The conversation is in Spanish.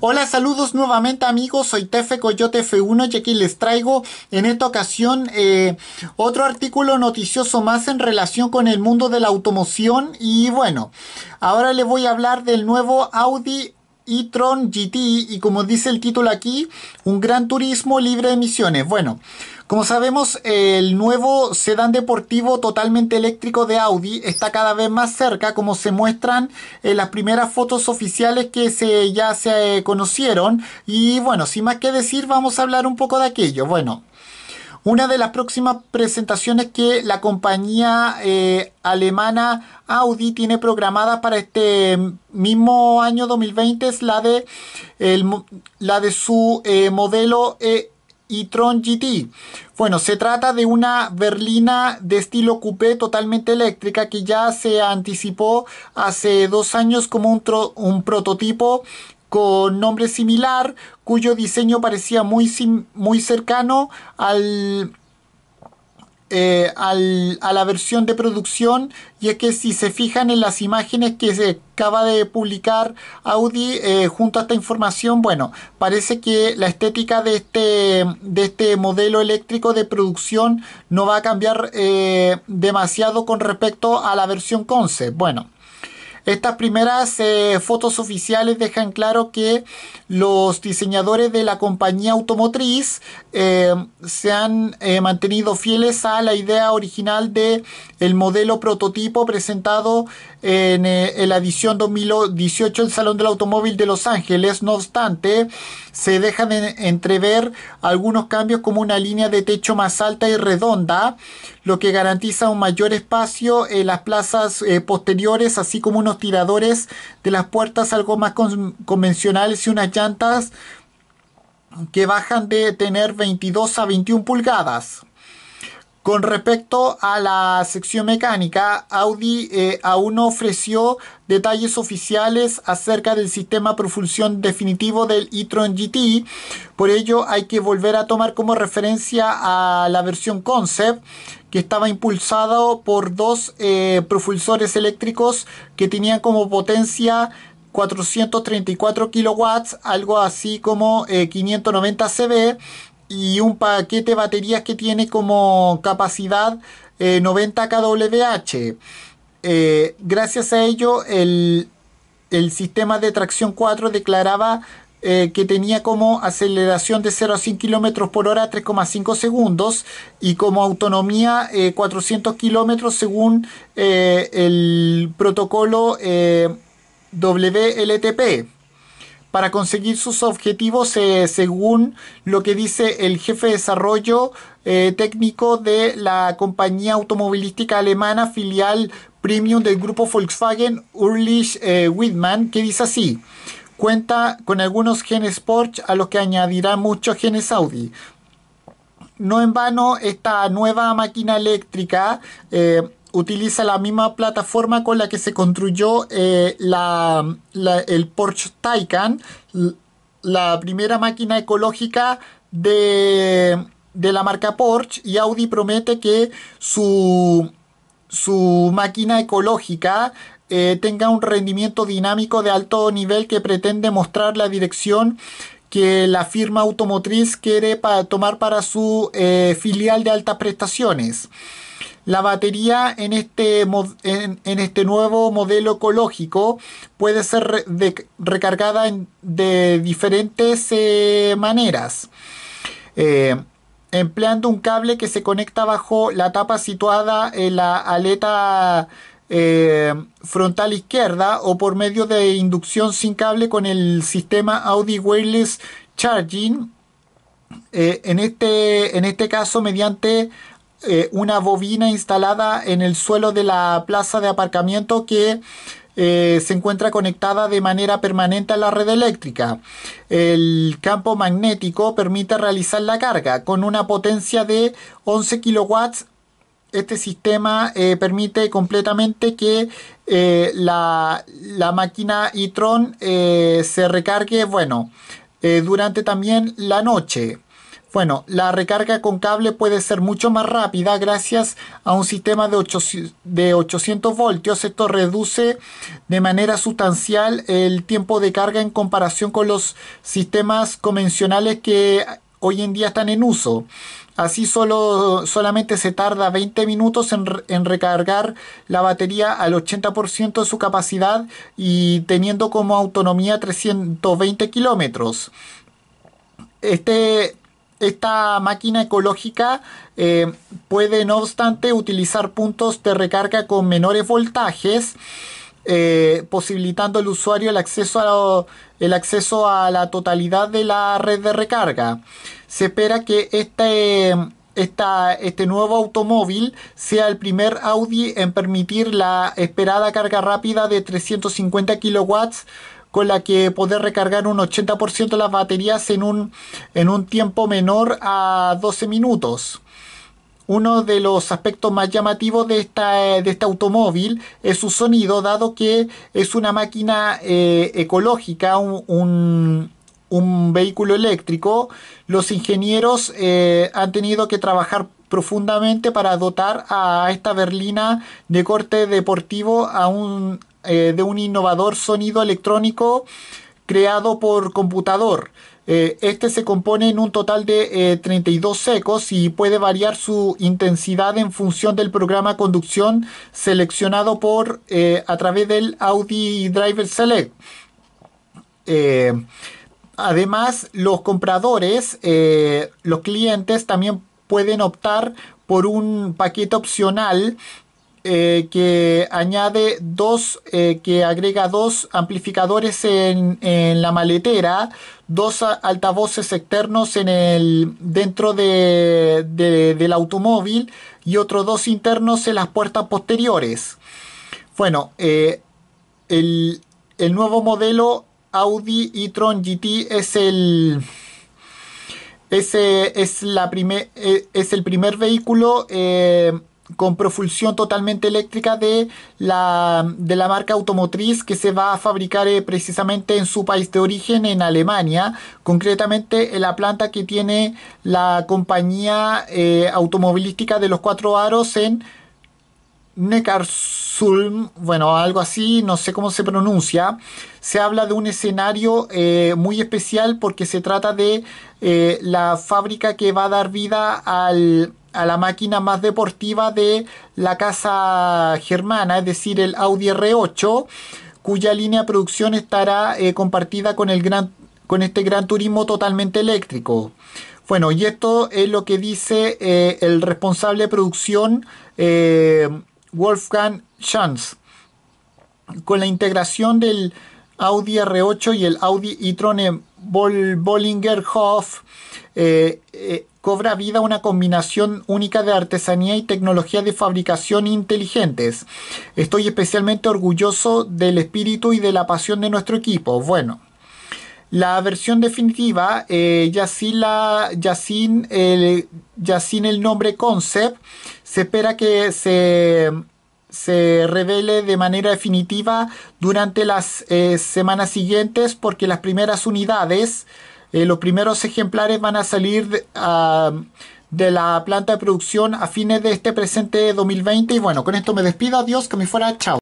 Hola, saludos nuevamente amigos, soy Tefe Coyote F1 y aquí les traigo en esta ocasión eh, otro artículo noticioso más en relación con el mundo de la automoción y bueno, ahora les voy a hablar del nuevo Audi e-tron GT y como dice el título aquí, un gran turismo libre de emisiones. Bueno, como sabemos, el nuevo sedán deportivo totalmente eléctrico de Audi está cada vez más cerca, como se muestran en las primeras fotos oficiales que se, ya se eh, conocieron. Y bueno, sin más que decir, vamos a hablar un poco de aquello. Bueno, una de las próximas presentaciones que la compañía eh, alemana Audi tiene programada para este mismo año 2020 es la de, la de su eh, modelo E y Tron GT. Bueno, se trata de una berlina de estilo coupé totalmente eléctrica que ya se anticipó hace dos años como un, prototipo con nombre similar, cuyo diseño parecía muy, muy cercano al eh, a la versión de producción y es que si se fijan en las imágenes que se acaba de publicar Audi eh, junto a esta información bueno parece que la estética de este de este modelo eléctrico de producción no va a cambiar eh, demasiado con respecto a la versión concept bueno estas primeras eh, fotos oficiales dejan claro que los diseñadores de la compañía automotriz eh, se han eh, mantenido fieles a la idea original de modelo prototipo presentado eh, en, la edición 2018 el Salón del Automóvil de Los Ángeles. No obstante, se dejan entrever algunos cambios como una línea de techo más alta y redonda, lo que garantiza un mayor espacio en las plazas eh, posteriores, así como unos tiradores de las puertas algo más convencionales y unas llantas que bajan de tener 22 a 21 pulgadas. Con respecto a la sección mecánica, Audi eh, aún no ofreció detalles oficiales acerca del sistema propulsión definitivo del e-tron GT, por ello hay que volver a tomar como referencia a la versión concept que estaba impulsado por dos eh, propulsores eléctricos que tenían como potencia 434 kilowatts, algo así como 590 eh, cb y un paquete de baterías que tiene como capacidad 90 eh, kWh. Eh, gracias a ello, el, sistema de tracción 4 declaraba eh, que tenía como aceleración de 0 a 100 km por hora 3,5 segundos y como autonomía 400 km según el protocolo WLTP para conseguir sus objetivos eh, según lo que dice el jefe de desarrollo eh, técnico de la compañía automovilística alemana filial premium del grupo Volkswagen Ulrich eh, Widmann, que dice así. Cuenta con algunos genes Porsche a los que añadirá muchos genes Audi. No en vano, esta nueva máquina eléctrica utiliza la misma plataforma con la que se construyó eh, el Porsche Taycan, la primera máquina ecológica de, la marca Porsche, y Audi promete que su, su máquina ecológica eh, tenga un rendimiento dinámico de alto nivel que pretende mostrar la dirección que la firma automotriz quiere tomar para su eh, filial de altas prestaciones. La batería en este, en, este nuevo modelo ecológico puede ser recargada de diferentes eh, maneras. Eh, empleando un cable que se conecta bajo la tapa situada en la aleta eh, frontal izquierda o por medio de inducción sin cable con el sistema Audi Wireless Charging. en, este, en este caso mediante eh, una bobina instalada en el suelo de la plaza de aparcamiento que eh, se encuentra conectada de manera permanente a la red eléctrica. El campo magnético permite realizar la carga con una potencia de 11 kW. Este sistema eh, permite completamente que la, máquina e-tron se recargue, bueno, durante también la noche. Bueno, la recarga con cable puede ser mucho más rápida gracias a un sistema de, 800 voltios. Esto reduce de manera sustancial el tiempo de carga en comparación con los sistemas convencionales que hoy en día están en uso. Así solo, solamente se tarda 20 minutos en, en recargar la batería al 80% de su capacidad y teniendo como autonomía 320 kilómetros. Este esta máquina ecológica eh, puede, no obstante, utilizar puntos de recarga con menores voltajes, eh, posibilitando al usuario el acceso, a la, totalidad de la red de recarga. Se espera que este, este nuevo automóvil sea el primer Audi en permitir la esperada carga rápida de 350 kW con la que poder recargar un 80% de las baterías en un, en un tiempo menor a 12 minutos. Uno de los aspectos más llamativos de, esta, de este automóvil es su sonido, dado que es una máquina eh, ecológica, un, vehículo eléctrico. Los ingenieros eh, han tenido que trabajar profundamente para dotar a esta berlina de corte deportivo a un, eh, de un innovador sonido electrónico creado por computador. Eh, este se compone en un total de 32 eh, ecos y puede variar su intensidad en función del programa conducción seleccionado por a través del Audi Driver Select. además, los compradores, los clientes también pueden optar por un paquete opcional eh, que añade dos, eh, que agrega dos amplificadores en, la maletera, dos altavoces externos en el, dentro del automóvil y otros dos internos en las puertas posteriores. Bueno, eh, el, nuevo modelo Audi e-tron GT es el... es, la e, es el primer vehículo con propulsión totalmente eléctrica de la, de la marca automotriz que se va a fabricar eh, precisamente en su país de origen, en Alemania, concretamente en la planta que tiene la compañía eh, automovilística de los cuatro aros en Neckarsulm, bueno, algo así, no sé cómo se pronuncia. Se habla de un escenario eh, muy especial porque se trata de la fábrica que va a dar vida al a la máquina más deportiva de la casa germana, es decir, el Audi R8, cuya línea de producción estará eh, compartida con, el gran, con este gran turismo totalmente eléctrico. Bueno, y esto es lo que dice eh, el responsable de producción, eh, Wolfgang Schanz. Con la integración del Audi R8 y el Audi e-tron Bollinger cobra vida una combinación única de artesanía y tecnología de fabricación inteligentes. Estoy especialmente orgulloso del espíritu y de la pasión de nuestro equipo. Bueno. La versión definitiva, eh, ya, sin el, el nombre concept, se espera que se se revele de manera definitiva durante las eh, semanas siguientes porque las primeras unidades eh, los primeros ejemplares van a salir de, de la planta de producción a fines de este presente 2020. Y bueno, con esto me despido. Adiós, que me fuera. Chao.